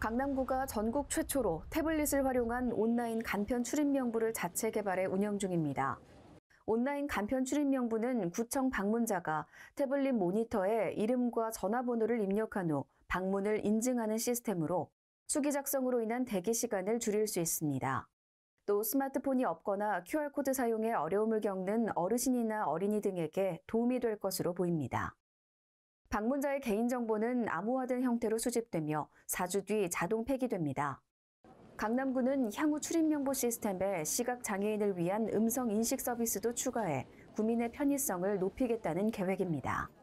강남구가 전국 최초로 태블릿을 활용한 온라인 간편 출입 명부를 자체 개발해 운영 중입니다. 온라인 간편 출입 명부는 구청 방문자가 태블릿 모니터에 이름과 전화번호를 입력한 후 방문을 인증하는 시스템으로 수기 작성으로 인한 대기 시간을 줄일 수 있습니다. 또 스마트폰이 없거나 QR코드 사용에 어려움을 겪는 어르신이나 어린이 등에게 도움이 될 것으로 보입니다. 방문자의 개인정보는 암호화된 형태로 수집되며 4주 뒤 자동 폐기됩니다. 강남구는 향후 출입명부 시스템에 시각장애인을 위한 음성인식 서비스도 추가해 구민의 편의성을 높이겠다는 계획입니다.